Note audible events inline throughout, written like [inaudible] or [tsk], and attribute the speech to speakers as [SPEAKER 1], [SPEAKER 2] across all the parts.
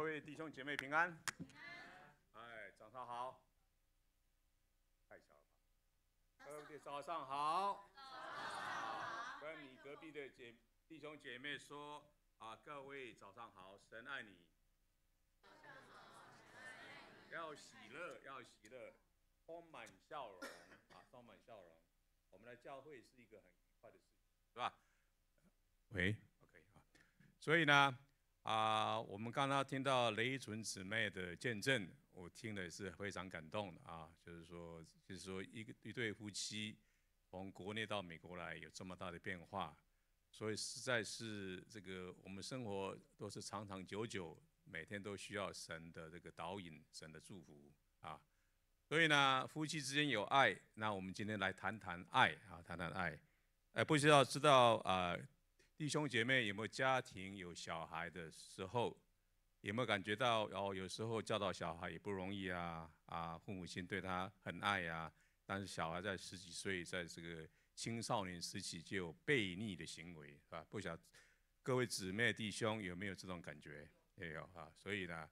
[SPEAKER 1] 各位弟兄姐妹平安，哎，早上好，太小了。吧？各位早上好，早上好。跟你隔壁的姐弟兄姐妹说啊，各位早上好，神爱你，要喜乐，要喜乐，充满笑容啊，充满笑容。我们的教会是一个很愉快的事情，是吧？喂，OK 啊，所以呢。啊，我们刚刚听到雷纯姊妹的见证，我听了是非常感动的啊。就是说，就是说，一个一对夫妻从国内到美国来，有这么大的变化，所以实在是这个我们生活都是长长久久，每天都需要神的这个导引、神的祝福啊。所以呢，夫妻之间有爱，那我们今天来谈谈爱啊，谈谈爱。哎，不知道知道啊？弟兄姐妹有没有家庭有小孩的时候，有没有感觉到哦？有时候教导小孩也不容易啊啊！父母亲对他很爱啊，但是小孩在十几岁，在这个青少年时期就有悖逆的行为，是吧？不晓各位姊妹弟兄有没有这种感觉？也有啊，所以呢，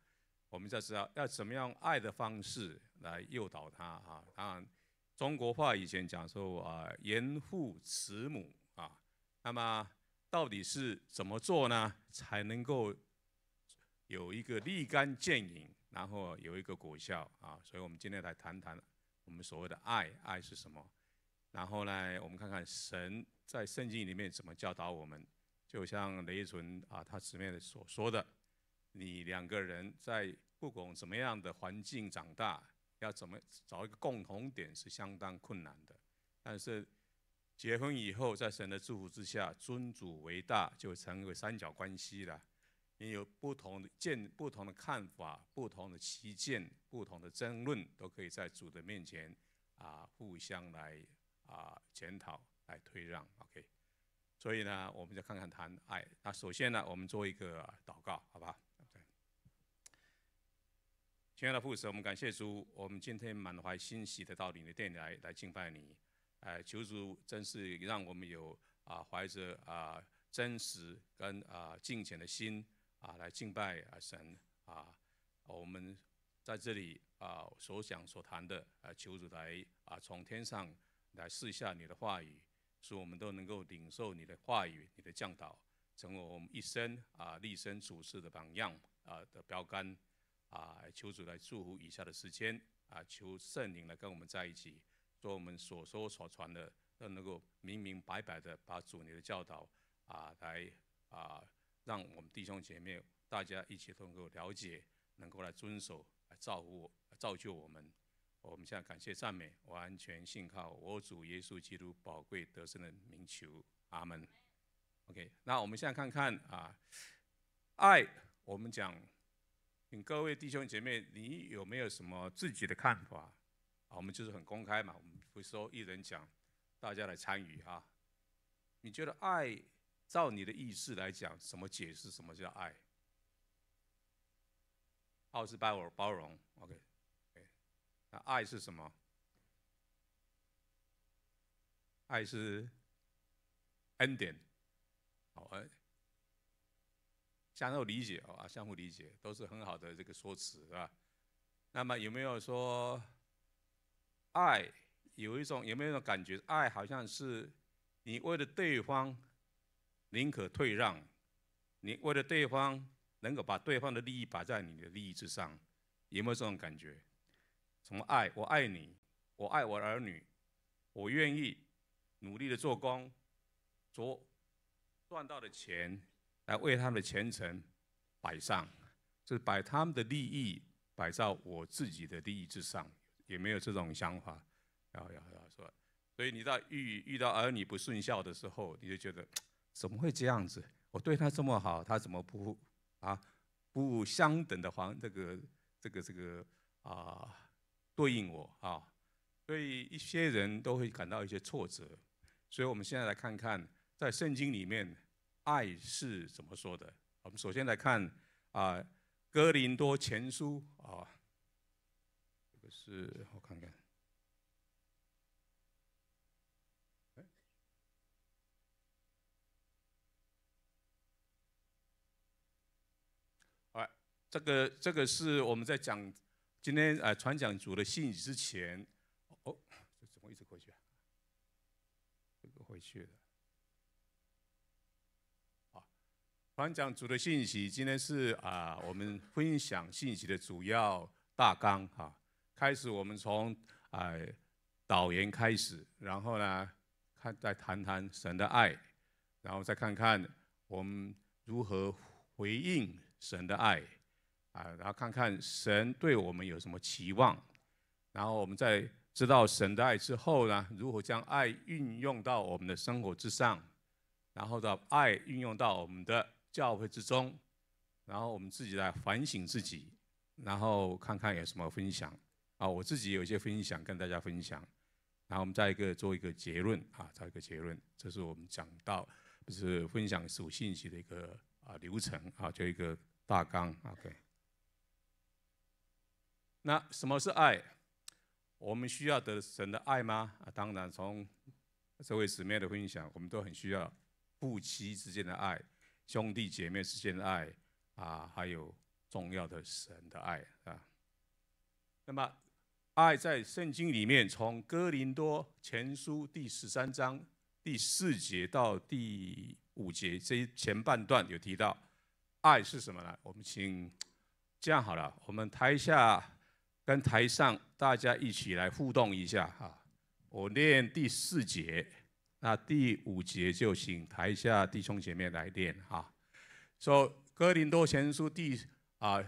[SPEAKER 1] 我们就知道要怎么样爱的方式来诱导他啊。当然，中国话以前讲说啊，严父慈母啊，那么。到底是怎么做呢？才能够有一个立竿见影，然后有一个果效啊？所以我们今天来谈谈我们所谓的爱，爱是什么？然后呢，我们看看神在圣经里面怎么教导我们。就像雷纯啊他前面所说的，你两个人在不管怎么样的环境长大，要怎么找一个共同点是相当困难的，但是。结婚以后，在神的祝福之下，尊主为大，就成为三角关系了。你有不同的见、不同的看法、不同的旗见、不同的争论，都可以在主的面前啊，互相来啊检讨、来退让。OK。所以呢，我们就看看谈爱。那首先呢，我们做一个祷告，好不好？亲爱的父神，我们感谢主，我们今天满怀欣喜的到你的殿里来，来敬拜你。哎，求主真是让我们有啊，怀着啊真实跟啊敬虔的心啊来敬拜啊神啊。我们在这里啊所想所谈的，啊，求主来啊从天上来试一下你的话语，使我们都能够领受你的话语，你的教导成为我们一生啊立身处世的榜样啊的标杆啊。求主来祝福以下的时间啊，求圣灵来跟我们在一起。做我们所说所传的，要能够明明白白的把主你的教导啊，来啊，让我们弟兄姐妹大家一起能够了解，能够来遵守，来照顾、造就我们。我们现在感谢赞美，完全信靠我主耶稣基督宝贵得胜的名求，阿门。OK，那我们现在看看啊，爱，我们讲，请各位弟兄姐妹，你有没有什么自己的看法？啊，我们就是很公开嘛，我们会收一人讲，大家来参与啊。你觉得爱，照你的意思来讲，什么解释什么叫爱？奥斯巴尔包容，OK。那爱是什么？爱是恩典，好，相互理解啊，相互理解都是很好的这个说辞，是吧？那么有没有说？爱有一种有没有一种感觉？爱好像是你为了对方宁可退让，你为了对方能够把对方的利益摆在你的利益之上，有没有这种感觉？从爱，我爱你，我爱我儿女，我愿意努力的做工，做赚到的钱来为他们的前程摆上，就是把他们的利益摆在我自己的利益之上。也没有这种想法，然后然后说，所以你在遇遇到儿女不顺孝的时候，你就觉得 [tsk] 怎么会这样子？我对他这么好，他怎么不啊不相等的还这个这个这个啊对应我啊？所以一些人都会感到一些挫折。所以我们现在来看看，在圣经里面，爱是怎么说的？我们首先来看啊，哥林多前书啊。是我看看。哎，这个这个是我们在讲今天啊，传讲组的信息之前，哦，这怎么一直回去？这个回去的。啊，传讲组的信息今天是啊，我们分享信息的主要大纲哈。开始，我们从哎导言开始，然后呢，看再谈谈神的爱，然后再看看我们如何回应神的爱，啊，然后看看神对我们有什么期望，然后我们在知道神的爱之后呢，如何将爱运用到我们的生活之上，然后的爱运用到我们的教会之中，然后我们自己来反省自己，然后看看有什么分享。啊，我自己有一些分享跟大家分享，然后我们再一个做一个结论啊，做一个结论，这是我们讲到就是分享属信息的一个啊流程啊，就一个大纲，OK。那什么是爱？我们需要得神的爱吗？啊，当然，从这位姊妹的分享，我们都很需要夫妻之间的爱，兄弟姐妹之间的爱啊，还有重要的神的爱啊。那么爱在圣经里面，从哥林多前书第十三章第四节到第五节，这一前半段有提到，爱是什么呢？我们请这样好了，我们台下跟台上大家一起来互动一下哈。我念第四节，那第五节就请台下弟兄姐妹来念哈。从哥林多前书第啊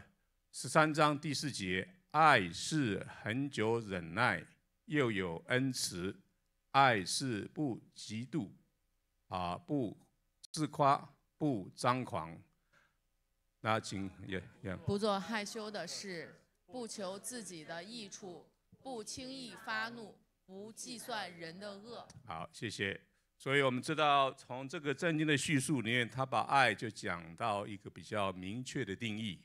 [SPEAKER 1] 十三章第四节。爱是恒久忍耐，又有恩慈；爱是不嫉妒，啊，不自夸，不张狂，那请也也不
[SPEAKER 2] 做害羞的事，不求自己的益处，不轻易发怒，不计算人的恶。
[SPEAKER 1] 好，谢谢。所以，我们知道从这个正经的叙述里面，他把爱就讲到一个比较明确的定义：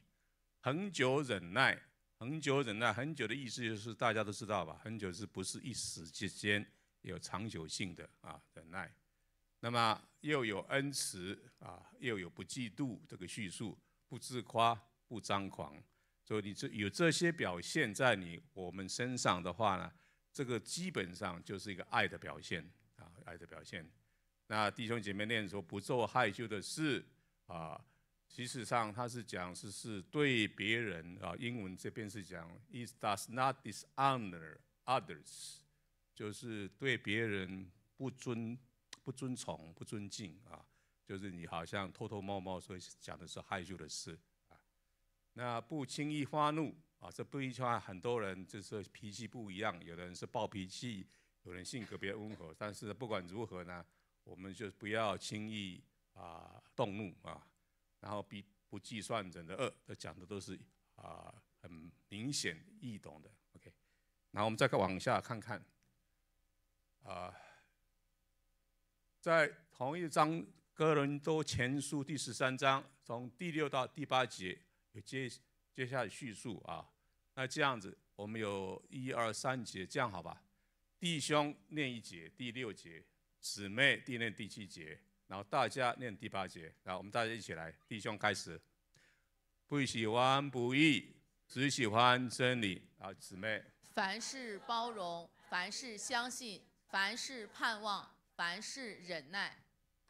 [SPEAKER 1] 恒久忍耐。很久忍耐，很久的意思就是大家都知道吧？很久是不是一时之间有长久性的啊忍耐？那么又有恩慈啊，又有不嫉妒这个叙述，不自夸，不张狂，所以你这有这些表现在你我们身上的话呢，这个基本上就是一个爱的表现啊，爱的表现。那弟兄姐妹念说不做害羞的事啊。其实上，他是讲是是对别人啊。英文这边是讲 "It does not dishonor others"，就是对别人不尊、不尊崇、不尊敬啊。就是你好像偷偷摸摸所以讲的是害羞的事啊。那不轻易发怒啊，这不一句话很多人就是脾气不一样，有的人是暴脾气，有人性格比较温和。但是不管如何呢，我们就不要轻易啊动怒啊。然后 B 不计算整个二，他讲的都是啊很明显易懂的，OK。然后我们再往下看看，啊，在同一章哥伦多前书第十三章，从第六到第八节有接接下来叙述啊。那这样子我们有一二三节，这样好吧？弟兄念一节，第六节；姊妹第念第七节。然后大家念第八节，然后我们大家一起来，弟兄开始，不喜欢不义，只喜欢真理。啊，姊妹，
[SPEAKER 2] 凡事包容，凡事相信，凡事盼望，凡事忍耐。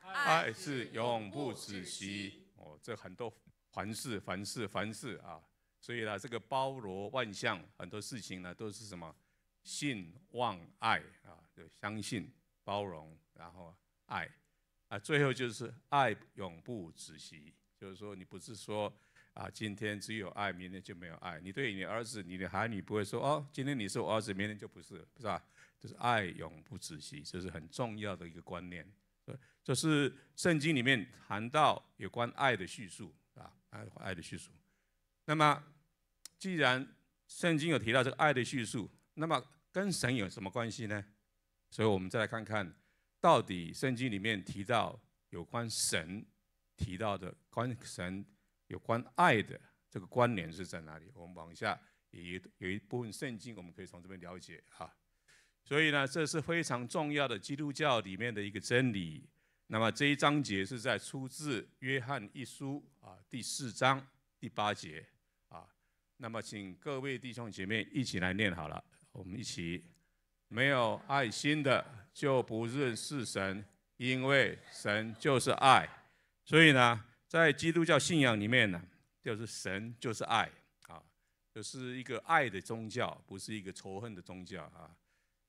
[SPEAKER 2] 爱是
[SPEAKER 1] 永不止息。哦，这很多凡事，凡事，凡事啊，所以呢，这个包罗万象，很多事情呢都是什么信望爱啊，就相信、包容，然后爱。最后就是爱永不止息，就是说你不是说啊，今天只有爱，明天就没有爱。你对你儿子、你的儿女不会说哦，今天你是我儿子，明天就不是，是吧？就是爱永不止息，这是很重要的一个观念。这是圣经里面谈到有关爱的叙述啊，爱爱的叙述。那么既然圣经有提到这个爱的叙述，那么跟神有什么关系呢？所以我们再来看看。到底圣经里面提到有关神、提到的关神、有关爱的这个关联是在哪里？我们往下有一有一部分圣经，我们可以从这边了解哈。所以呢，这是非常重要的基督教里面的一个真理。那么这一章节是在出自约翰一书啊第四章第八节啊。那么请各位弟兄姐妹一起来念好了，我们一起没有爱心的。就不认识神，因为神就是爱，所以呢，在基督教信仰里面呢，就是神就是爱啊，就是一个爱的宗教，不是一个仇恨的宗教啊。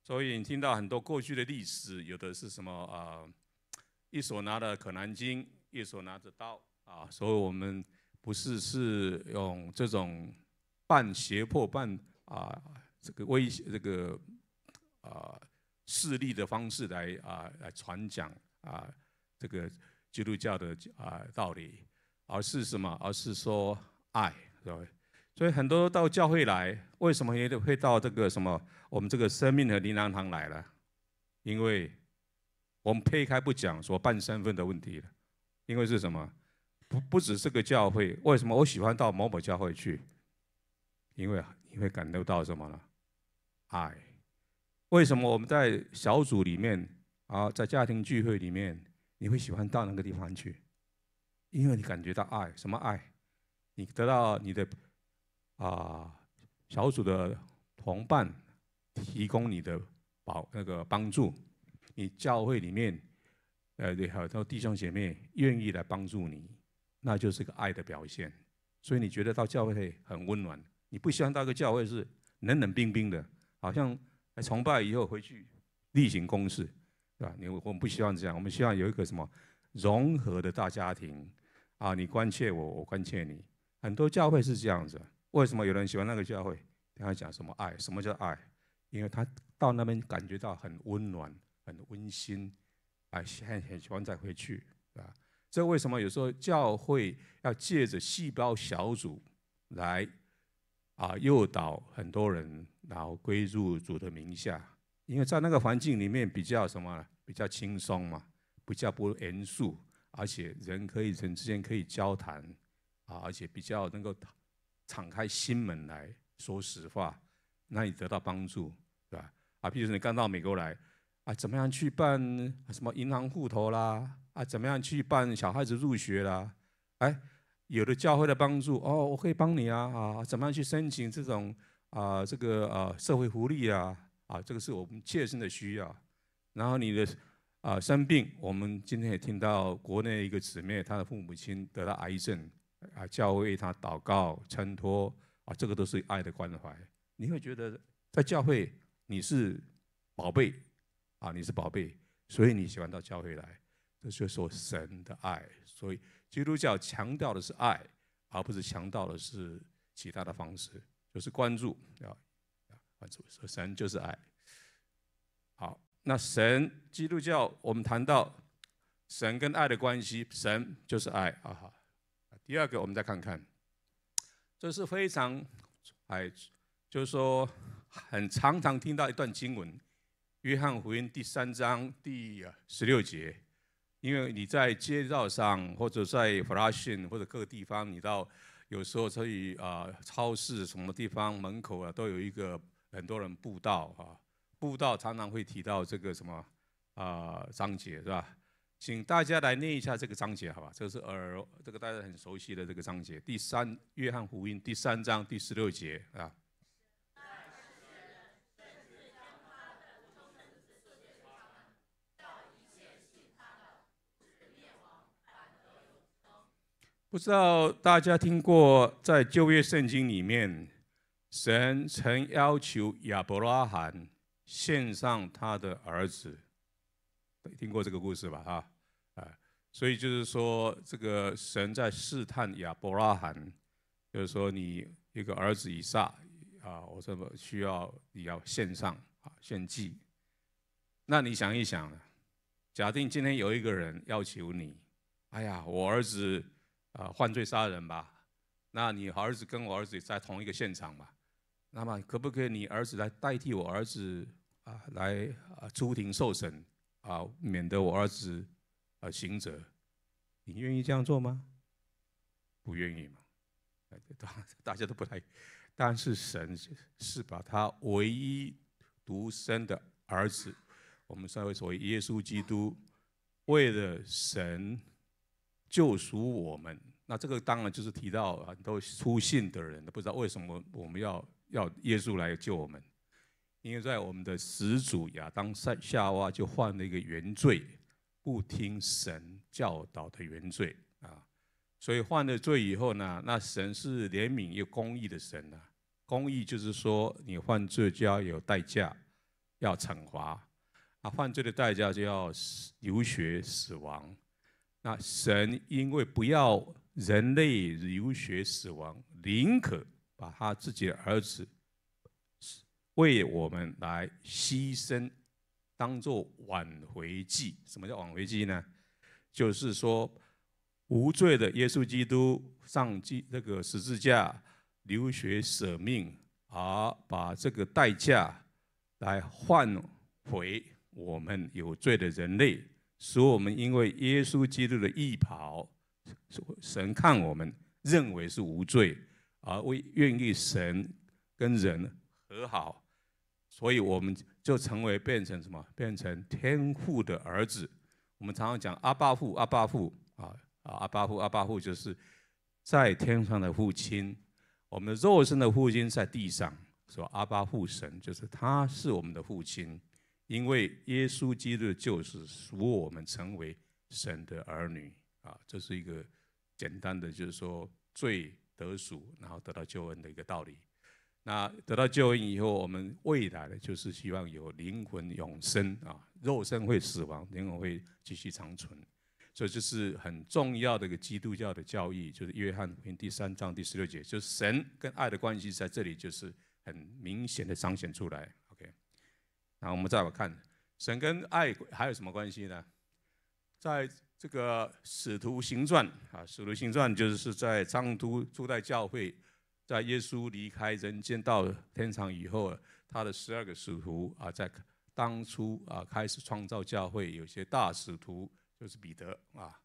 [SPEAKER 1] 所以你听到很多过去的历史，有的是什么啊？一手拿着《可兰经》，一手拿着刀啊。所以我们不是是用这种半胁迫、半啊这个威胁这个啊。势利的方式来啊，来传讲啊，这个基督教的啊道理，而是什么？而是说爱，对所以很多到教会来，为什么也得会到这个什么我们这个生命的灵粮堂来了？因为，我们撇开不讲说半身份的问题了，因为是什么？不，不只是个教会，为什么我喜欢到某某教会去？因为你会感受到什么呢？爱。为什么我们在小组里面啊，在家庭聚会里面，你会喜欢到那个地方去？因为你感觉到爱，什么爱？你得到你的啊小组的同伴提供你的保那个帮助，你教会里面呃还有到弟兄姐妹愿意来帮助你，那就是个爱的表现。所以你觉得到教会很温暖，你不希望到个教会是冷冷冰冰的，好像。来崇拜以后回去例行公事，对吧？你我们不希望这样，我们希望有一个什么融合的大家庭啊！你关切我，我关切你。很多教会是这样子，为什么有人喜欢那个教会？等他讲什么爱，什么叫爱？因为他到那边感觉到很温暖、很温馨啊，很很喜欢再回去，啊，这为什么有时候教会要借着细胞小组来啊诱导很多人？然后归入主的名下，因为在那个环境里面比较什么，比较轻松嘛，比较不严肃，而且人可以人之间可以交谈，啊，而且比较能够敞开心门来说实话，那你得到帮助，对吧？啊，譬如说你刚到美国来，啊，怎么样去办什么银行户头啦？啊，怎么样去办小孩子入学啦？哎，有了教会的帮助，哦，我可以帮你啊，啊，怎么样去申请这种？啊，这个啊，社会福利啊，啊，这个是我们切身的需要。然后你的啊生病，我们今天也听到国内一个姊妹，她的父母亲得了癌症，啊，教会她祷告、衬托，啊，这个都是爱的关怀。你会觉得在教会你是宝贝啊，你是宝贝，所以你喜欢到教会来。这就是神的爱，所以基督教强调的是爱，而不是强调的是其他的方式。就是关注啊，关注。说神就是爱。好，那神，基督教我们谈到神跟爱的关系，神就是爱啊。第二个，我们再看看，这是非常哎，就是说很常常听到一段经文，《约翰福音》第三章第十六节，因为你在街道上，或者在弗拉逊，或者各个地方，你到。有时候所以啊，超市什么地方门口啊，都有一个很多人布道啊。布道常常会提到这个什么啊章节是吧？请大家来念一下这个章节好吧？这是耳，这个大家很熟悉的这个章节，第三约翰福音第三章第十六节啊。不知道大家听过，在旧约圣经里面，神曾要求亚伯拉罕献上他的儿子，听过这个故事吧？哈，啊，所以就是说，这个神在试探亚伯拉罕，就是说，你一个儿子以撒啊，我这么需要，你要献上啊，献祭。那你想一想，假定今天有一个人要求你，哎呀，我儿子。啊，犯罪杀人吧？那你儿子跟我儿子在同一个现场嘛？那么可不可以你儿子来代替我儿子啊来啊出庭受审啊，免得我儿子啊刑责？你愿意这样做吗？不愿意嘛？大 [laughs] 大家都不太。但是神是把他唯一独生的儿子，我们称为所谓耶稣基督，为了神。救赎我们，那这个当然就是提到很多出信的人，不知道为什么我们要要耶稣来救我们，因为在我们的始祖亚当、夏夏娃就犯了一个原罪，不听神教导的原罪啊，所以犯了罪以后呢，那神是怜悯又公义的神啊，公义就是说你犯罪就要有代价，要惩罚，啊，犯罪的代价就要流血、死亡。那神因为不要人类流血死亡，宁可把他自己的儿子，为我们来牺牲，当做挽回祭。什么叫挽回祭呢？就是说无罪的耶稣基督上祭那个十字架流血舍命，而把这个代价来换回我们有罪的人类。使我们因为耶稣基督的义袍，神看我们认为是无罪，而为愿意神跟人和好，所以我们就成为变成什么？变成天父的儿子。我们常常讲阿巴父，阿巴父啊啊，阿巴父，阿巴父，就是在天上的父亲。我们肉身的父亲在地上，说阿巴父神，就是他是我们的父亲。因为耶稣基督的救赎使我们成为神的儿女啊，这是一个简单的，就是说罪得赎，然后得到救恩的一个道理。
[SPEAKER 2] 那得到
[SPEAKER 1] 救恩以后，我们未来的就是希望有灵魂永生啊，肉身会死亡，灵魂会继续长存。所以这是很重要的一个基督教的教义，就是约翰福音第三章第十六节，就是神跟爱的关系在这里就是很明显的彰显出来。那我们再来看，神跟爱还有什么关系呢？在这个《使徒行传》啊，《使徒行传》就是在昌都住在教会，在耶稣离开人间到天堂以后，他的十二个使徒啊，在当初啊开始创造教会，有些大使徒就是彼得啊，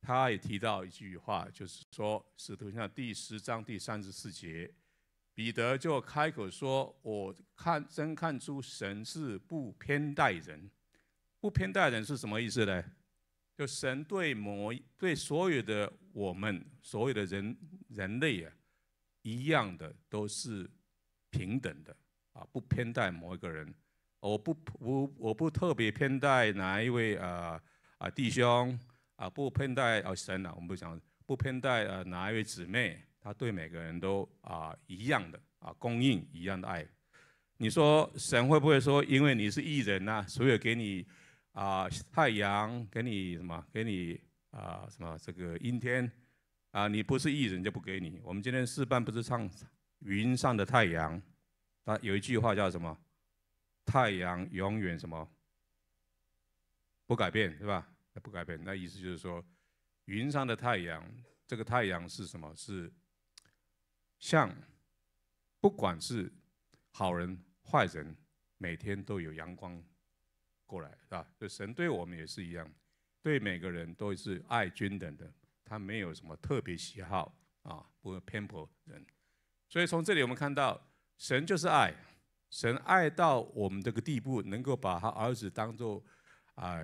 [SPEAKER 1] 他也提到一句话，就是说《使徒行第》十章第三十四节。彼得就开口说：“我看真看出神是不偏待人，不偏待人是什么意思呢？就神对某对所有的我们所有的人人类啊，一样的都是平等的啊，不偏待某一个人。我不我我不特别偏待哪一位啊啊弟兄啊，不偏待啊神啊，我们不讲，不偏待啊哪一位姊妹。”他对每个人都啊一样的啊供应一样的爱，你说神会不会说因为你是艺人呐，所以给你啊太阳，给你什么，给你啊什么这个阴天啊？你不是艺人就不给你。我们今天四班不是唱云上的太阳，他有一句话叫什么？太阳永远什么不改变是吧？不改变，那意思就是说云上的太阳这个太阳是什么？是。像，不管是好人坏人，每天都有阳光过来，是吧？就神对我们也是一样，对每个人都是爱均等的，他没有什么特别喜好啊，不偏颇人。所以从这里我们看到，神就是爱，神爱到我们这个地步，能够把他儿子当做啊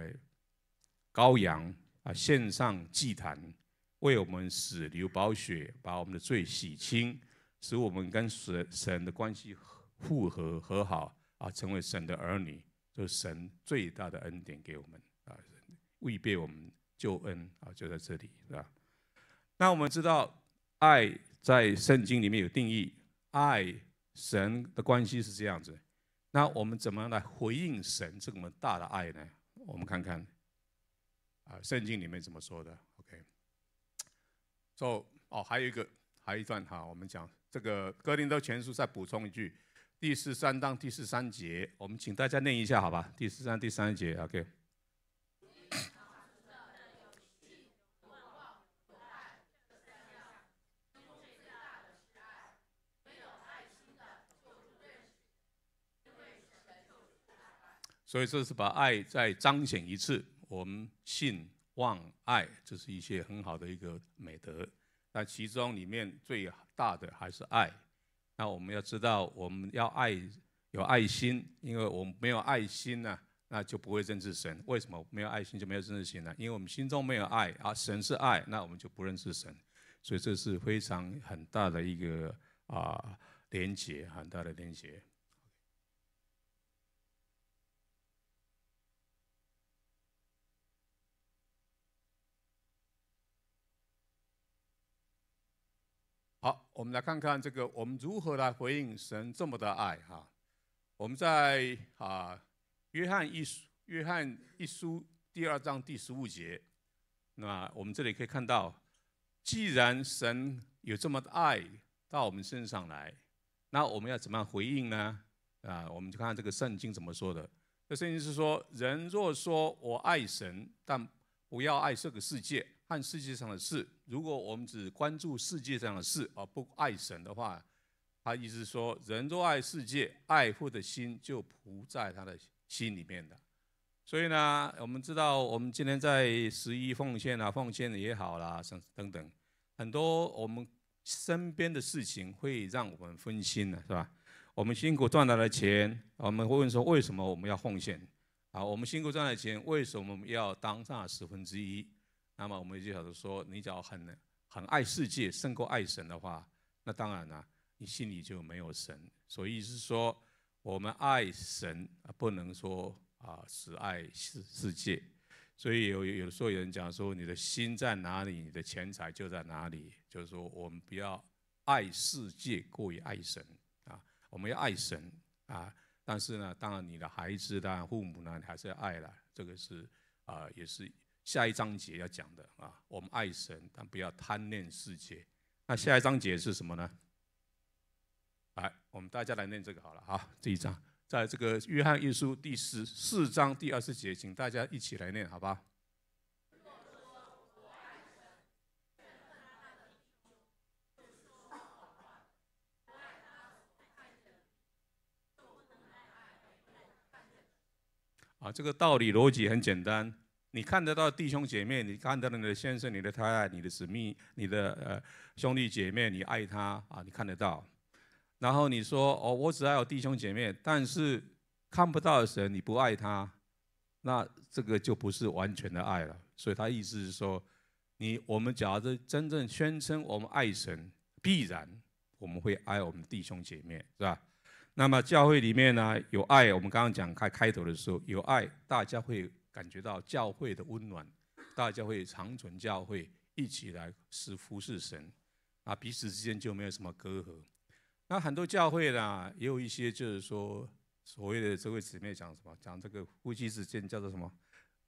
[SPEAKER 1] 羔羊啊献上祭坛。为我们死流宝血，把我们的罪洗清，使我们跟神神的关系复合和好啊，成为神的儿女，这是神最大的恩典给我们啊，未被我们救恩啊，就在这里吧？那我们知道爱在圣经里面有定义，爱神的关系是这样子。那我们怎么样来回应神这么大的爱呢？我们看看啊，圣经里面怎么说的？OK。So 哦，还有一个还有一段哈，我们讲这个《哥林多前书》再补充一句，第十三章第十三节，我们请大家念一下，好吧？第十三、第三节，OK。所以这是把爱再彰显一次，我们信。忘爱，这是一些很好的一个美德。那其中里面最大的还是爱。那我们要知道，我们要爱，有爱心，因为我们没有爱心呢，那就不会认识神。为什么没有爱心就没有认识神呢？因为我们心中没有爱啊，神是爱，那我们就不认识神。所以这是非常很大的一个啊连结，很大的连结。我们来看看这个，我们如何来回应神这么的爱哈？我们在啊，约翰一书，约翰一书第二章第十五节，那我们这里可以看到，既然神有这么的爱到我们身上来，那我们要怎么样回应呢？啊，我们就看这个圣经怎么说的。这圣经是说，人若说我爱神，但不要爱这个世界和世界上的事。如果我们只关注世界上的事而不爱神的话，他意思说，人若爱世界，爱父的心就不在他的心里面的。所以呢，我们知道，我们今天在十一奉献啊，奉献也好啦，等等等等，很多我们身边的事情会让我们分心的，是吧？我们辛苦赚来的钱，我们会问说，为什么我们要奉献？啊，我们辛苦赚来的钱，为什么要当上十分之一？那么我们就晓得说，你只要很很爱世界胜过爱神的话，那当然呢，你心里就没有神。所以是说，我们爱神不能说啊只爱世世界。所以有有时候有人讲说，你的心在哪里，你的钱财就在哪里。就是说，我们不要爱世界过于爱神啊。我们要爱神啊，但是呢，当然你的孩子当然父母呢，你还是要爱了。这个是啊，也是。下一章节要讲的啊，我们爱神，但不要贪恋世界。那下一章节是什么呢？来，我们大家来念这个好了啊，这一章在这个约翰一书第十四章第二十节，请大家一起来念，好吧？啊，这个道理逻辑很简单。你看得到弟兄姐妹，你看得到你的先生、你的太太、你的姊妹、你的呃兄弟姐妹，你爱他啊？你看得到。然后你说：“哦，我只爱我弟兄姐妹，但是看不到的神你不爱他，那这个就不是完全的爱了。”所以他意思是说，你我们假如真正宣称我们爱神，必然我们会爱我们弟兄姐妹，是吧？那么教会里面呢有爱，我们刚刚讲开开头的时候有爱，大家会。感觉到教会的温暖，大家会长存教会一起来是服侍神，啊，彼此之间就没有什么隔阂。那很多教会呢，也有一些就是说，所谓的这位姊妹讲什么，讲这个夫妻之间叫做什么，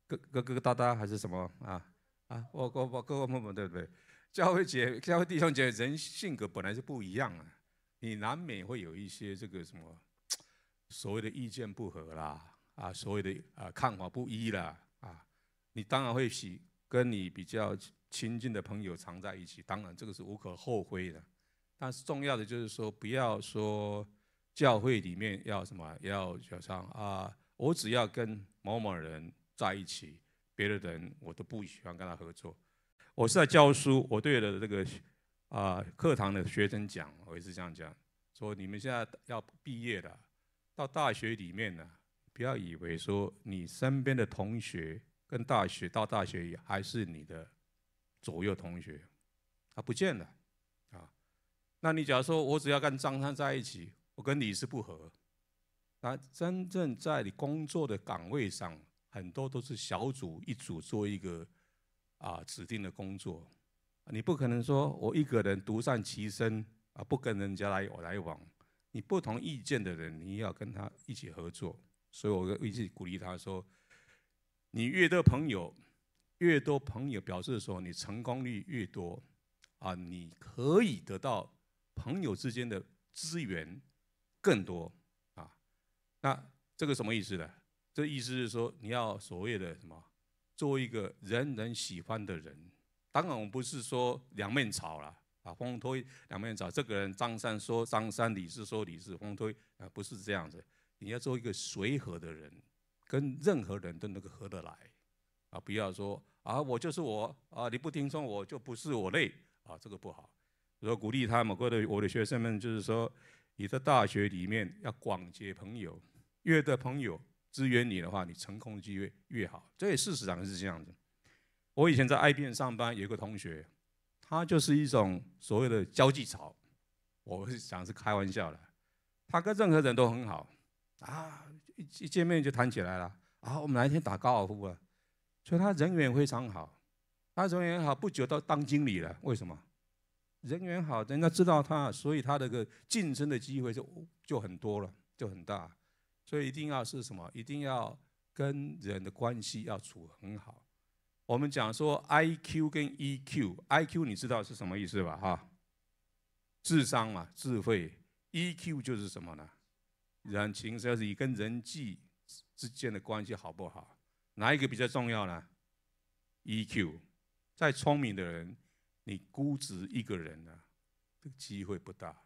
[SPEAKER 1] 疙疙各瘩搭还是什么啊啊，我我我括各位妹对不对？教会姐、教会弟兄姐，人性格本来就不一样啊，你难免会有一些这个什么，所谓的意见不合啦。啊，所谓的啊，看法不一了啊，你当然会喜跟你比较亲近的朋友常在一起，当然这个是无可厚非的。但是重要的就是说，不要说教会里面要什么要叫上啊，我只要跟某某人在一起，别的人我都不喜欢跟他合作。我是在教书，我对的这个啊，课堂的学生讲，我也是这样讲，说你们现在要毕业了，到大学里面呢。不要以为说你身边的同学跟大学到大学还是你的左右同学，他不见了啊。那你假如说我只要跟张三在一起，我跟你是不合。那真正在你工作的岗位上，很多都是小组一组做一个啊指定的工作。你不可能说我一个人独善其身啊，不跟人家来来往。你不同意见的人，你要跟他一起合作。所以，我一直鼓励他说：“你越多朋友，越多朋友表示说你成功率越多，啊，你可以得到朋友之间的资源更多啊。那这个什么意思呢？这意思是说你要所谓的什么，做一个人人喜欢的人。当然，我们不是说两面草了啊，风推两面草。这个人张三说张三，李四说李四，风推啊，不是这样子。”你要做一个随和的人，跟任何人都能够合得来啊！不要说啊，我就是我啊，你不听从我就不是我类啊，这个不好。我鼓励他，们，我的我的学生们就是说，你在大学里面要广结朋友，越多朋友支援你的话，你成功的机会越好。这也事实上是这样子。我以前在 IBM 上班，有个同学，他就是一种所谓的交际潮，我是讲是开玩笑的，他跟任何人都很好。啊，一一见面就谈起来了。啊，我们哪一天打高尔夫啊？所以他人缘非常好，他人缘好不久都当经理了。为什么？人缘好，人家知道他，所以他这个晋升的机会就就很多了，就很大。所以一定要是什么？一定要跟人的关系要处很好。我们讲说 I Q 跟 E Q，I Q 你知道是什么意思吧？哈，智商嘛，智慧。E Q 就是什么呢？人情，就是你跟人际之间的关系好不好？哪一个比较重要呢？EQ。再聪明的人，你孤值一个人呢，这个机会不大。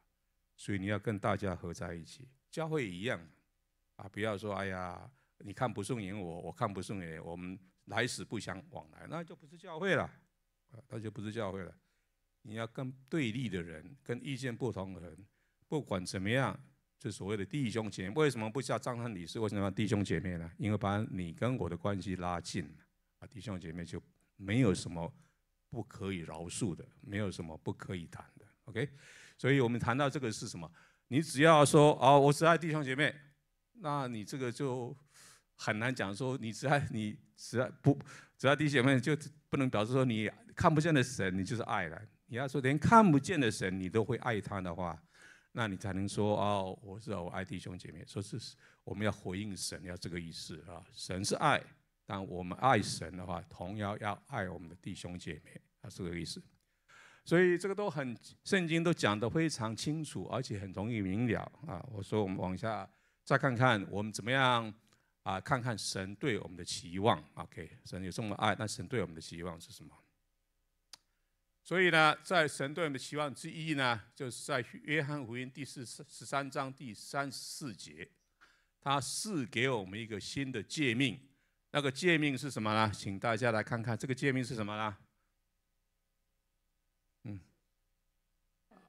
[SPEAKER 1] 所以你要跟大家合在一起。教会一样，啊，不要说哎呀，你看不顺眼我，我看不顺眼，我们来死不相往来，那就不是教会了，那就不是教会了。你要跟对立的人，跟意见不同的人，不管怎么样。这所谓的弟兄姐妹，为什么不叫张三李四？为什么弟兄姐妹呢？因为把你跟我的关系拉近了啊，弟兄姐妹就没有什么不可以饶恕的，没有什么不可以谈的。OK，所以我们谈到这个是什么？你只要说啊，我只爱弟兄姐妹，那你这个就很难讲说，你只爱你只爱不只爱弟兄姐妹，就不能表示说你看不见的神你就是爱了。你要说连看不见的神你都会爱他的话。那你才能说哦，我知道我爱弟兄姐妹，说这是我们要回应神，要这个意思啊。神是爱，但我们爱神的话，同样要爱我们的弟兄姐妹，啊，这个意思。所以这个都很，圣经都讲得非常清楚，而且很容易明了啊。我说我们往下再看看，我们怎么样啊？看看神对我们的期望。OK，神有这么爱，那神对我们的期望是什么？所以呢，在神对我们的期望之一呢，就是在约翰福音第四十十三章第三十四节，他赐给我们一个新的诫命。那个诫命是什么呢？请大家来看看，这个诫命是什么呢？嗯，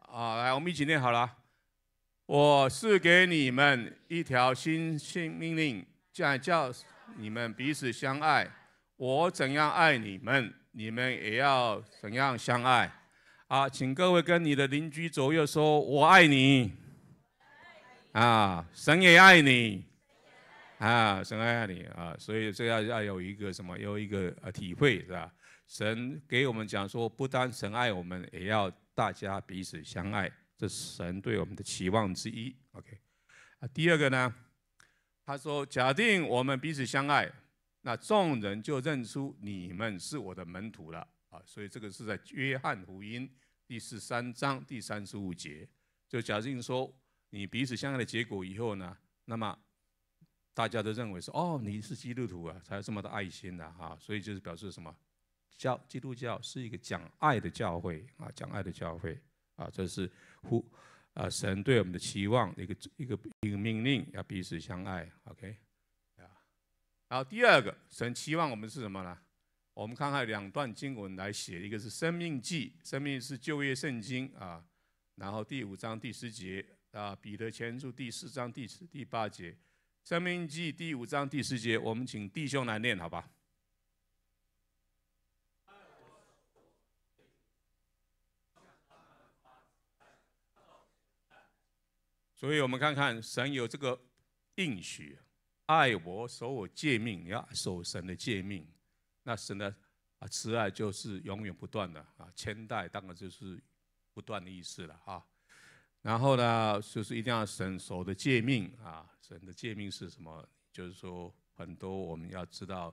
[SPEAKER 1] 啊，来，我们一起念好了。我是给你们一条新新命令，叫叫你们彼此相爱。我怎样爱你们？你们也要怎样相爱啊？请各位跟你的邻居左右说：“我爱你，啊，神也爱你，啊，神爱你啊。”所以这要要有一个什么？有一个呃体会是吧？神给我们讲说，不单神爱我们，也要大家彼此相爱，这是神对我们的期望之一。OK，啊，第二个呢，他说：假定我们彼此相爱。那众人就认出你们是我的门徒了啊，所以这个是在约翰福音第十三章第三十五节，就假定说你彼此相爱的结果以后呢，那么大家都认为说哦，你是基督徒啊，才有这么多爱心的啊，所以就是表示什么？教基督教是一个讲爱的教会啊，讲爱的教会啊，这是呼啊神对我们的期望一个一个一个命令，要彼此相爱。OK。然后第二个，神期望我们是什么呢？我们看看两段经文来写，一个是《生命记》，生命是就业圣经啊。然后第五章第十节啊，《彼得前书》第四章第十第八节，《生命记》第五章第十节，我们请弟兄来念，好吧？所以我们看看神有这个应许。爱我守我诫命，要守神的诫命。那神的啊慈爱就是永远不断的啊，千代当然就是不断的意思了啊。然后呢，就是一定要神守的诫命啊，神的诫命是什么？就是说很多我们要知道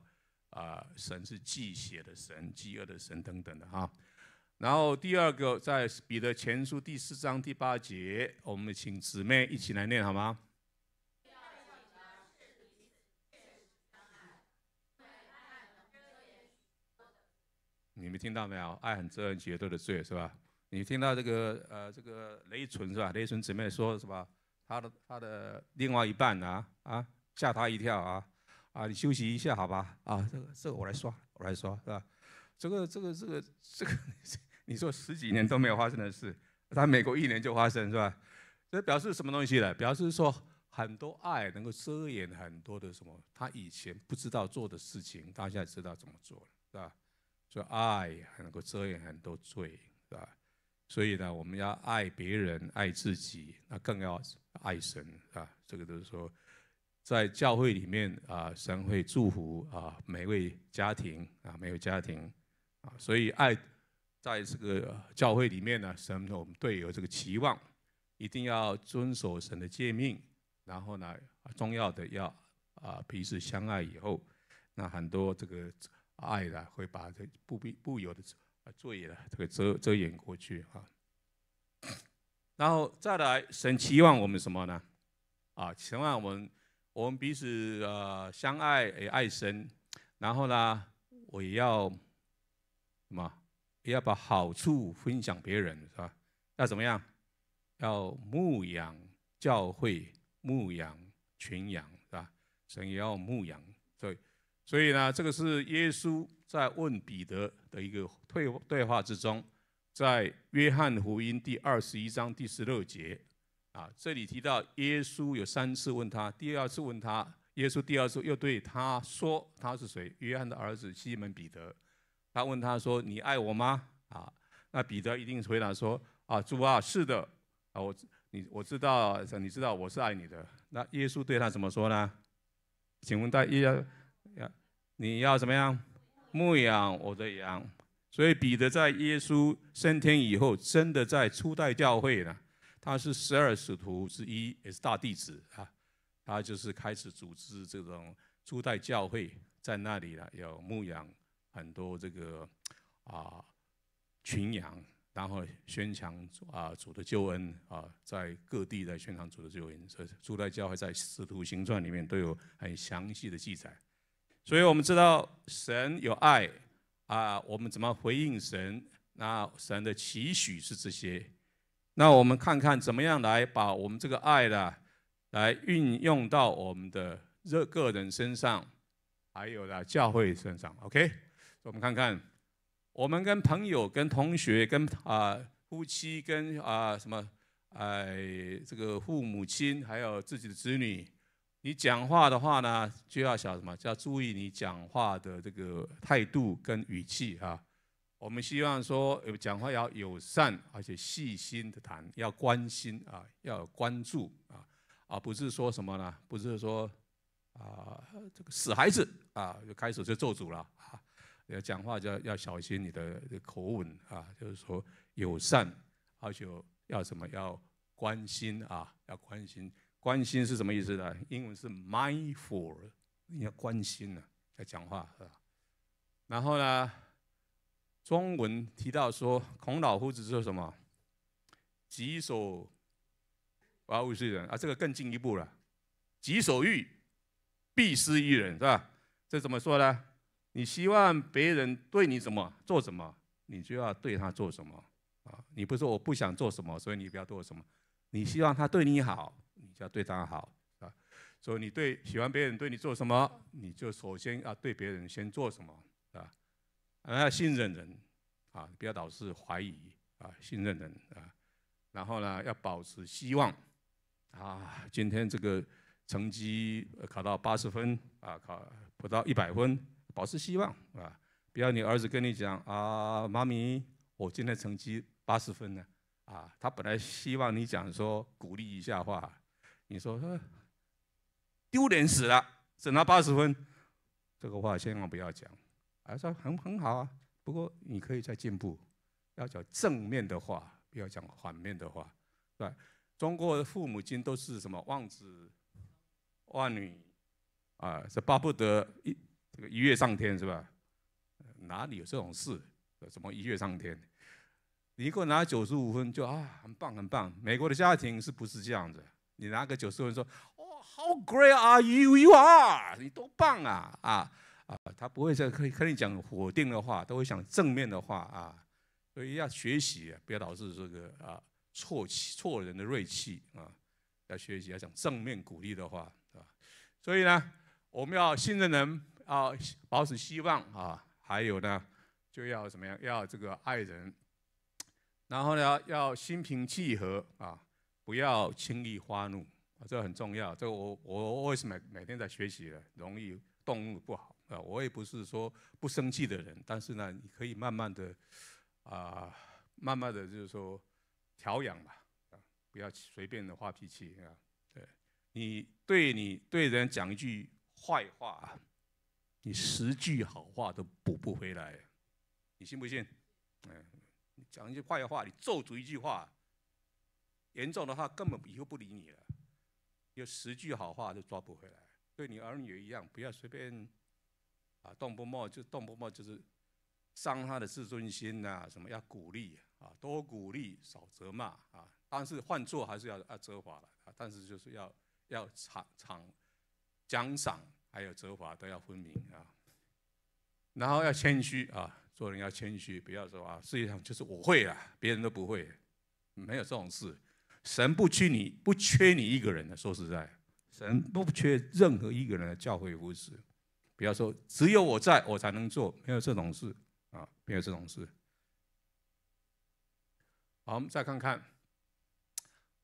[SPEAKER 1] 啊，神是忌血的神，饥饿的神等等的哈。然后第二个，在彼得前书第四章第八节，我们请姊妹一起来念好吗？你们听到没有？爱很遮人绝对的罪，是吧？你听到这个呃，这个雷纯是吧？雷纯姊妹说是吧？他的他的另外一半呢？啊，吓他一跳啊！啊，你休息一下好吧？啊，这个这个我来说，我来说是吧？这个这个这个这个，[laughs] 你说十几年都没有发生的事，在美国一年就发生，是吧？这表示什么东西呢？表示说很多爱能够遮掩很多的什么？他以前不知道做的事情，大家知道怎么做了，是吧？说爱能够遮掩很多罪，是吧？所以呢，我们要爱别人、爱自己，那更要爱神，啊，这个就是说，在教会里面啊，神会祝福啊每位家庭啊，每位家庭啊，所以爱在这个教会里面呢，神我们队有这个期望，一定要遵守神的诫命，然后呢，重要的要啊彼此相爱以后，那很多这个。爱的，会把这不必不有的罪业了，这个遮遮掩过去啊。然后再来，神期望我们什么呢？啊，期望我们，我们彼此呃相爱，爱神。然后呢，我也要什么？也要把好处分享别人，是吧？要怎么样？要牧养教会，牧养群羊，是吧？神也要牧养。所以呢，这个是耶稣在问彼得的一个对对话之中，在约翰福音第二十一章第十六节啊，这里提到耶稣有三次问他，第二次问他，耶稣第二次又对他说他是谁？约翰的儿子西门彼得。他问他说：“你爱我吗？”啊，那彼得一定回答说：“啊，主啊，是的，啊我你我知道你知道我是爱你的。”那耶稣对他怎么说呢？请问大约要你要怎么样牧养我的羊？所以彼得在耶稣升天以后，真的在初代教会呢，他是十二使徒之一，也是大弟子啊。他就是开始组织这种初代教会，在那里了，要牧养很多这个啊群羊，然后宣讲啊主的救恩啊，在各地在宣讲主的救恩。所以初代教会，在使徒行传里面都有很详细的记载。所以，我们知道神有爱啊，我们怎么回应神？那神的期许是这些。那我们看看怎么样来把我们这个爱呢，来运用到我们的这个人身上，还有呢教会身上。OK，我们看看，我们跟朋友、跟同学、跟啊夫妻、跟啊什么，哎这个父母亲，还有自己的子女。你讲话的话呢，就要小什么？就要注意你讲话的这个态度跟语气啊。我们希望说，讲话要友善，而且细心的谈，要关心啊，要关注啊，而不是说什么呢？不是说啊，这个死孩子啊，就开始就做主了啊。讲话就要要小心你的口吻啊，就是说友善，而且要什么？要关心啊，要关心。关心是什么意思呢？英文是 mindful，你要关心呢，要讲话啊。然后呢，中文提到说，孔老夫子说什么？己所，勿施于人啊，这个更进一步了。己所欲，必施于人，是吧？这怎么说呢？你希望别人对你怎么做什么，你就要对他做什么啊。你不说我不想做什么，所以你不要做什么。你希望他对你好。要对他好，啊，所以你对喜欢别人对你做什么，你就首先要对别人先做什么，啊，啊信任人，啊不要导致怀疑，啊信任人，啊然后呢要保持希望，啊今天这个成绩考到八十分，啊考不到一百分，保持希望，啊不要你儿子跟你讲啊妈咪，我今天成绩八十分呢，啊他本来希望你讲说鼓励一下话。你说：“丢脸死了，只拿八十分，这个话千万不要讲。”还说很很好啊，不过你可以再进步。要讲正面的话，不要讲反面的话，对吧？中国的父母亲都是什么望子望女啊，是巴不得一这个一跃上天是吧？哪里有这种事？什么一跃上天？你一个拿九十五分就啊，很棒很棒。美国的家庭是不是这样子？你拿个九十分说，哦，How great are you? You are，你多棒啊啊啊！他不会再可以跟你讲否定的话，都会讲正面的话啊。所以要学习，不要导致这个啊挫气、挫人的锐气啊。要学习要讲正面鼓励的话，啊。吧？所以呢，我们要信任人啊，保持希望啊，还有呢，就要怎么样？要这个爱人，然后呢，要心平气和啊。不要轻易发怒，啊，这很重要。这我我为什么每每天在学习的，容易动怒不好啊。我也不是说不生气的人，但是呢，你可以慢慢的，啊，慢慢的就是说调养吧，啊，不要随便的发脾气啊。对你对你对人讲一句坏话，你十句好话都补不回来，你信不信？嗯，你讲一句坏话，你咒诅一句话。严重的话，根本以后不理你了。有十句好话都抓不回来。对你儿女也一样，不要随便啊，动不冒就动不冒，就是伤他的自尊心呐。什么要鼓励啊，多鼓励，少责骂啊。但是换做还是要要责罚了啊。但是就是要要常常奖赏，还有责罚都要分明啊。然后要谦虚啊，做人要谦虚，不要说啊，世界上就是我会啊，别人都不会，没有这种事。神不缺你不缺你一个人的，说实在，神不缺任何一个人的教会扶持。不要说只有我在，我才能做，没有这种事啊，没有这种事。好，我们再看看，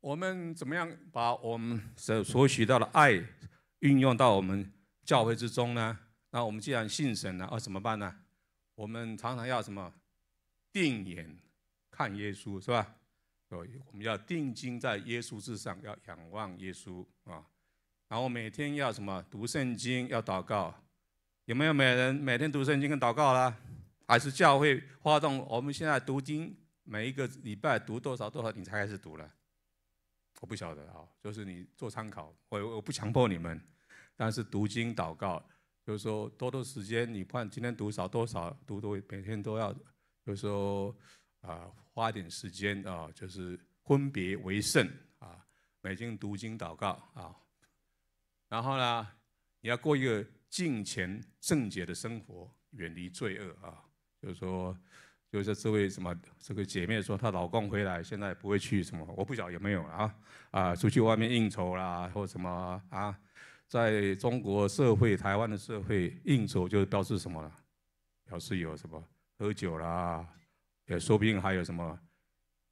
[SPEAKER 1] 我们怎么样把我们所所学到的爱运用到我们教会之中呢？那我们既然信神了，啊，怎么办呢？我们常常要什么？定眼看耶稣，是吧？我们要定睛在耶稣之上，要仰望耶稣啊！然后每天要什么？读圣经，要祷告。有没有每人每天读圣经跟祷告啦？还是教会发动？我们现在读经，每一个礼拜读多少多少，你才开始读了？我不晓得哈，就是你做参考，我我不强迫你们。但是读经祷告，就是说多多时间。你看今天读少多少，读多每天都要。有时候。啊，花点时间啊，就是分别为圣啊，每天读经祷告啊，然后呢，你要过一个敬虔圣洁的生活，远离罪恶啊。就是说，就是这位什么这个姐妹说，她老公回来现在不会去什么，我不晓得有没有了啊啊，出去外面应酬啦或什么啊，在中国社会、台湾的社会应酬就表示什么了？表示有什么喝酒啦？也说不定还有什么，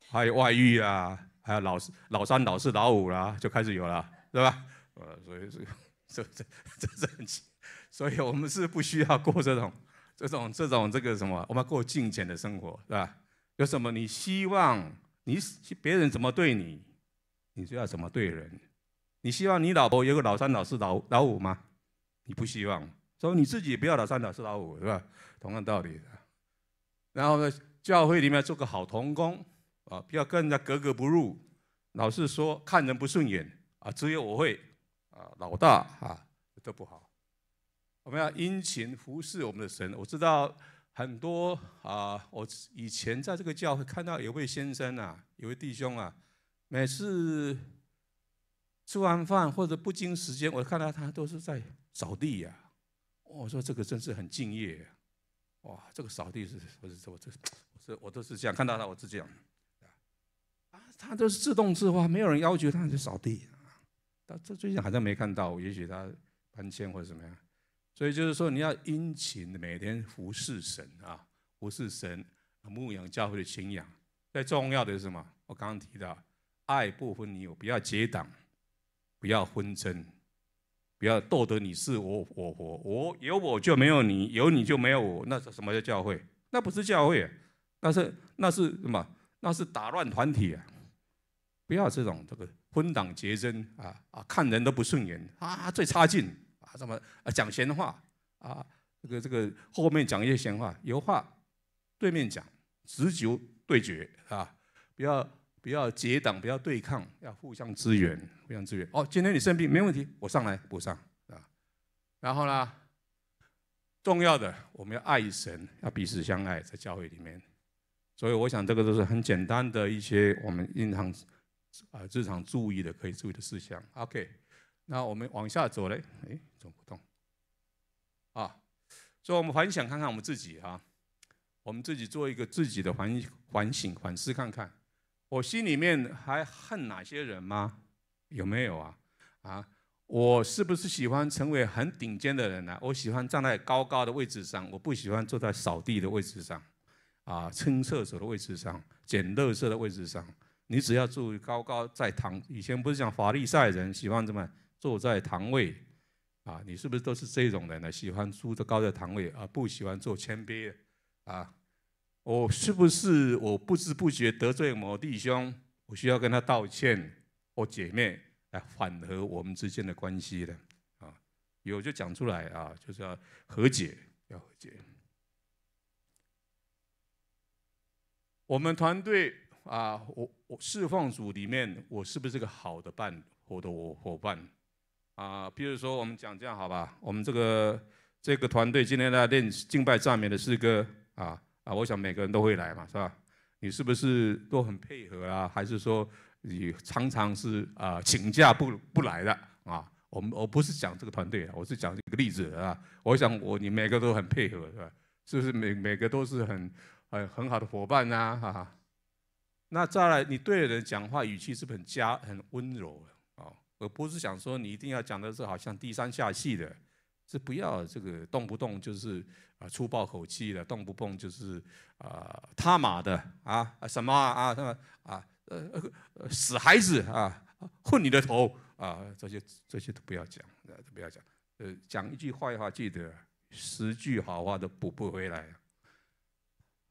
[SPEAKER 1] 还有外遇啊，还有老四、老三、老四、老五啦，就开始有了，对吧？呃，所以是，这这这是很奇。所以我们是不需要过这种、这种、这种这个什么，我们过敬虔的生活，是吧？有什么你希望你别人怎么对你，你就要怎么对人。你希望你老婆有个老三、老四、老老五吗？你不希望，所以你自己不要老三、老四、老五，是吧？同样道理。然后呢？教会里面做个好童工啊，不要跟人家格格不入，老是说看人不顺眼啊，只有我会啊，老大啊都不好。我们要殷勤服侍我们的神。我知道很多啊，我以前在这个教会看到有位先生啊，有位弟兄啊，每次吃完饭或者不经时间，我看到他都是在扫地呀。我说这个真是很敬业，哇，这个扫地是不是什么这？是，我都是这样看到他，我是这样，啊，他都是自动自发，没有人要求他去扫地。啊。他这最近好像没看到，也许他搬迁或者怎么样。所以就是说，你要殷勤的每天服侍神啊，服侍神，牧养教会的信仰。最重要的是什么？我刚刚提到，爱不分你我，不要结党，不要纷争，不要斗得你是我我我我有我就没有你，有你就没有我。那什么叫教会？那不是教会。那是那是什么？那是打乱团体啊！不要这种这个分党结争啊啊，看人都不顺眼啊，最差劲啊！什么啊讲闲话啊？这个这个后面讲一些闲话，有话对面讲，直球对决啊！不要不要结党，不要对抗，要互相支援，互相支援。哦，今天你生病没问题，我上来补上啊。然后呢，重要的我们要爱神，要彼此相爱，在教会里面。所以我想，这个都是很简单的一些我们日常啊日常注意的可以注意的事项。OK，那我们往下走嘞，哎，走不动。啊，所以我们反省看看我们自己哈，我们自己做一个自己的反反省反思，看看我心里面还恨哪些人吗？有没有啊？啊，我是不是喜欢成为很顶尖的人呢？我喜欢站在高高的位置上，我不喜欢坐在扫地的位置上。啊，清厕所的位置上，捡垃圾的位置上，你只要意高高在堂。以前不是讲法利赛人喜欢怎么坐在堂位啊？你是不是都是这种人呢？喜欢坐的高在堂位，而不喜欢坐谦卑啊？我是不是我不知不觉得罪某弟兄，我需要跟他道歉，或姐妹来缓和我们之间的关系的啊？有就讲出来啊，就是要和解，要和解。我们团队啊，我我释放组里面，我是不是个好的伴，我的伙伙伴啊？比如说，我们讲这样好吧，我们这个这个团队今天在练敬拜赞美的是个啊啊，我想每个人都会来嘛，是吧？你是不是都很配合啊？还是说你常常是啊请假不不来的啊？我们我不是讲这个团队，我是讲这个例子啊。我想我你每个都很配合是吧？是不是每每个都是很？哎，很好的伙伴呐，哈。哈。那再来，你对人讲话语气是是很加很温柔的，哦，而不是想说你一定要讲的是好像低三下气的，是不要这个动不动就是啊粗暴口气的，动不动就是啊他妈的啊什么啊什么啊呃死孩子啊，混你的头啊，这些这些都不要讲，不要讲。呃，讲一句坏话，记得十句好话都补不回来。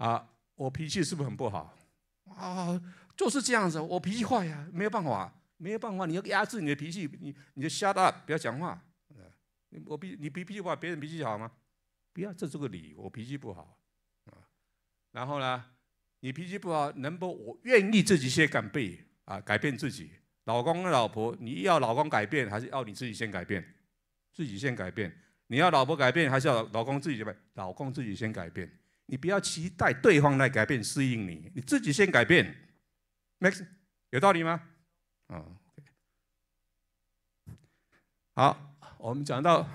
[SPEAKER 1] 啊，我脾气是不是很不好？啊，就是这样子，我脾气坏呀，没有办法，没有办法，你要压制你的脾气，你你就瞎 p 不要讲话。你我比你脾气坏，别人脾气好吗？不要，这是个理。我脾气不好，啊，然后呢，你脾气不好，能不我愿意自己先改变啊？改变自己，老公跟老婆，你要老公改变，还是要你自己先改变？自己先改变，你要老婆改变，还是要老公自己改变？老公自己先改变。你不要期待对方来改变适应你，你自己先改变。Max，有道理吗？啊，好，我们讲到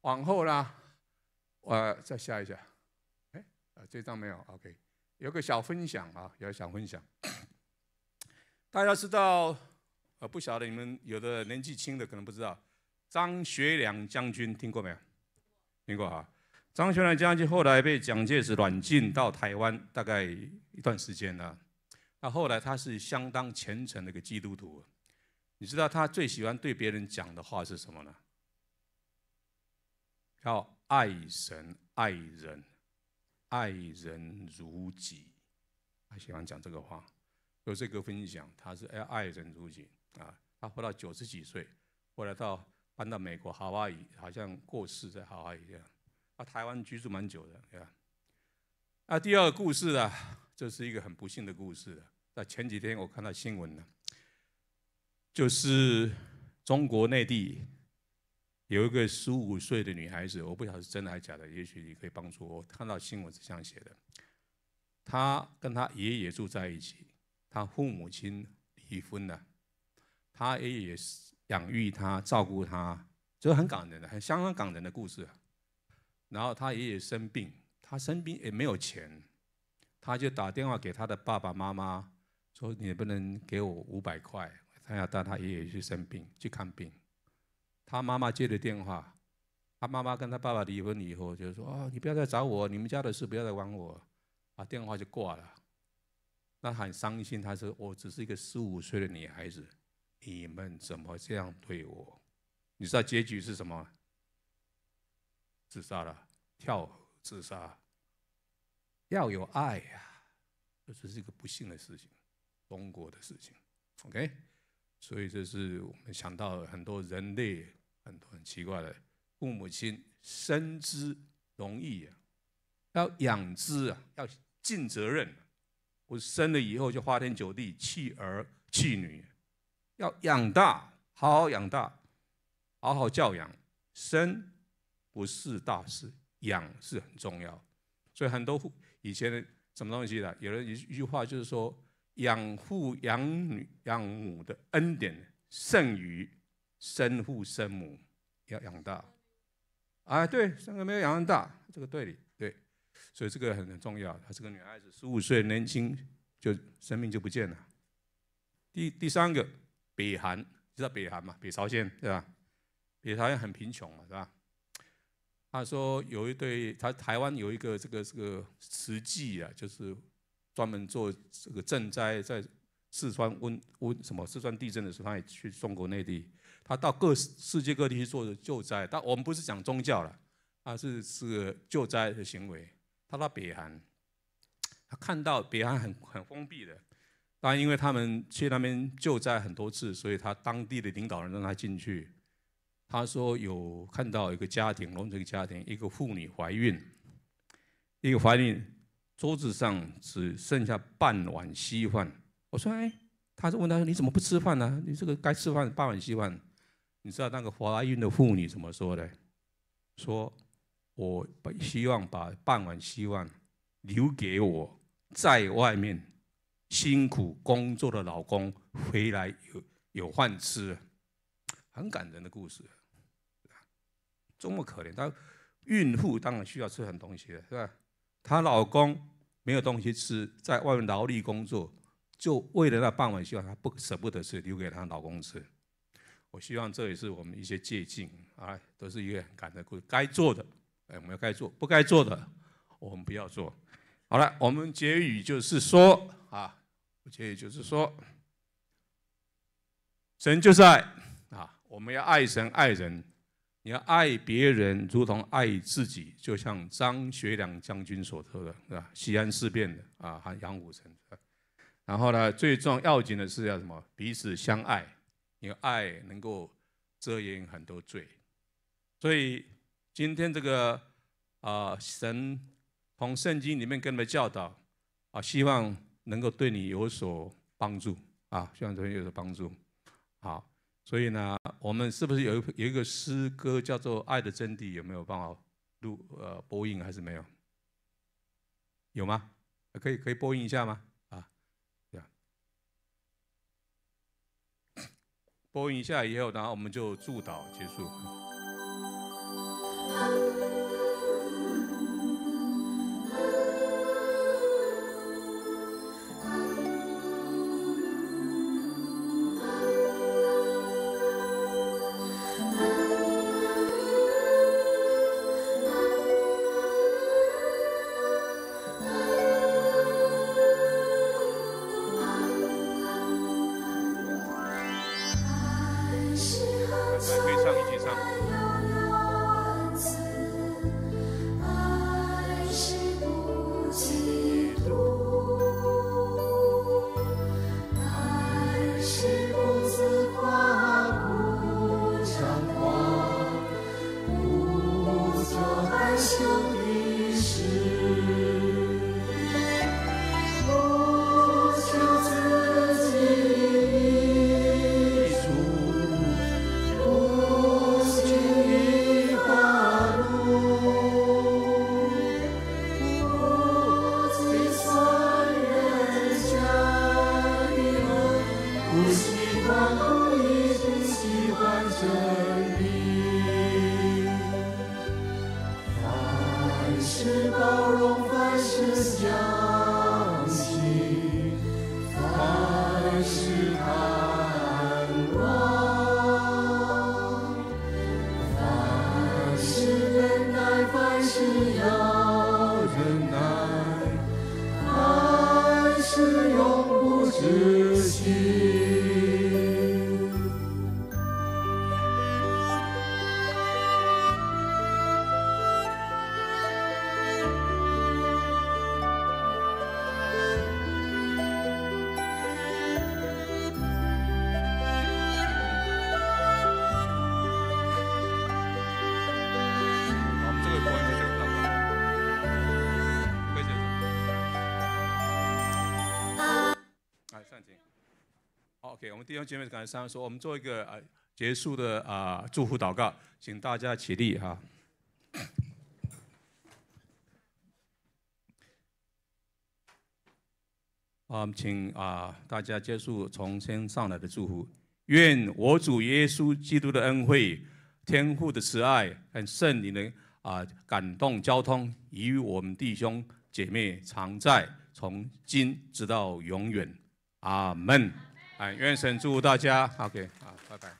[SPEAKER 1] 往后啦，呃，再下一下，哎，这张没有。OK，有个小分享啊，有个小分享。大家知道，呃，不晓得你们有的年纪轻的可能不知道，张学良将军听过没有？听过啊。张学良将军后来被蒋介石软禁到台湾，大概一段时间了。那后来他是相当虔诚的一个基督徒，你知道他最喜欢对别人讲的话是什么呢？要爱神爱人，爱人如己。他喜欢讲这个话，有这个分享。他是爱爱人如己啊。他活到九十几岁，后来到搬到美国，好哇，伊，好像过世在好哇伊这样。台湾居住蛮久的，对吧？啊，第二个故事啊，这是一个很不幸的故事那前几天我看到新闻了，就是中国内地有一个十五岁的女孩子，我不晓得是真的还是假的，也许你可以帮助我。看到新闻是这样写的，她跟她爷爷住在一起，她父母亲离婚了，她爷爷是养育她、照顾她，这是很感人的，很相当感人的故事。然后他爷爷生病，他生病也没有钱，他就打电话给他的爸爸妈妈，说：“你不能给我五百块，他要带他爷爷去生病去看病。”他妈妈接的电话，他妈妈跟他爸爸离婚以后就说：“哦，你不要再找我，你们家的事不要再管我。”啊，电话就挂了。那很伤心，他说：“我只是一个十五岁的女孩子，你们怎么这样对我？”你知道结局是什么？自杀了，跳自杀。要有爱呀，这只是一个不幸的事情，中国的事情。OK，所以这是我们想到很多人类很多很奇怪的父母亲，深知容易呀，要养之啊，要尽责任。我生了以后就花天酒地，弃儿弃女，要养大，好好养大，好好教养，生。不是大事，养是很重要，所以很多父以前的什么东西的，有人一一句话就是说，养父养女养母的恩典胜于生父生母要养大，啊，对，生个没有养人大，这个对的，对，所以这个很很重要。她是个女孩子十五岁年轻就生命就不见了。第第三个，北韩，知道北韩嘛？北朝鲜对吧？北朝鲜很贫穷嘛，是吧？他说有一对，他台湾有一个这个这个慈济啊，就是专门做这个赈灾，在四川温温什么四川地震的时候，他也去中国内地。他到各世界各地去做的救灾，但我们不是讲宗教了，他是是个救灾的行为。他到北韩，他看到北韩很很封闭的，但因为他们去那边救灾很多次，所以他当地的领导人让他进去。他说有看到一个家庭农村家庭，一个妇女怀孕，一个怀孕，桌子上只剩下半碗稀饭。我说：“哎，他就问他：‘你怎么不吃饭呢？你这个该吃饭半碗稀饭。’你知道那个怀孕的妇女怎么说的？说：‘我希望把半碗稀饭留给我在外面辛苦工作的老公回来有有饭吃。’很感人的故事。”多么可怜，她孕妇当然需要吃很多东西了，是吧？她老公没有东西吃，在外面劳力工作，就为了那半碗饭，她不舍不得吃，留给她老公吃。我希望这也是我们一些借鉴啊，都是一个很感的故事。该做的，哎，我们要该做；不该做的，我们不要做。好了，我们结语就是说啊，结语就是说，神就是爱啊，我们要爱神爱人。你要爱别人，如同爱自己，就像张学良将军所说的，是吧？西安事变的啊，还有杨虎城。然后呢，最重要、紧的是要什么？彼此相爱，因为爱能够遮掩很多罪。所以今天这个啊，神从圣经里面跟你们教导啊，希望能够对你有所帮助啊，希望对你有所帮助。好，所以呢。我们是不是有有一个诗歌叫做《爱的真谛》？有没有办法录呃播映？还是没有？有吗？可以可以播映一下吗？啊，对啊，播映一下以后，然后我们就祝祷结束。
[SPEAKER 2] 万物一心，喜欢真理。凡事包容，凡事相。
[SPEAKER 1] 姐妹，感谢三位说，我们做一个呃结束的啊祝福祷告，请大家起立哈。我们请啊大家结束从天上来的祝福，愿我主耶稣基督的恩惠、天父的慈爱、圣灵的啊感动交通，与我们弟兄姐妹常在，从今直到永远，阿门。愿神祝福大家。OK，好，拜拜。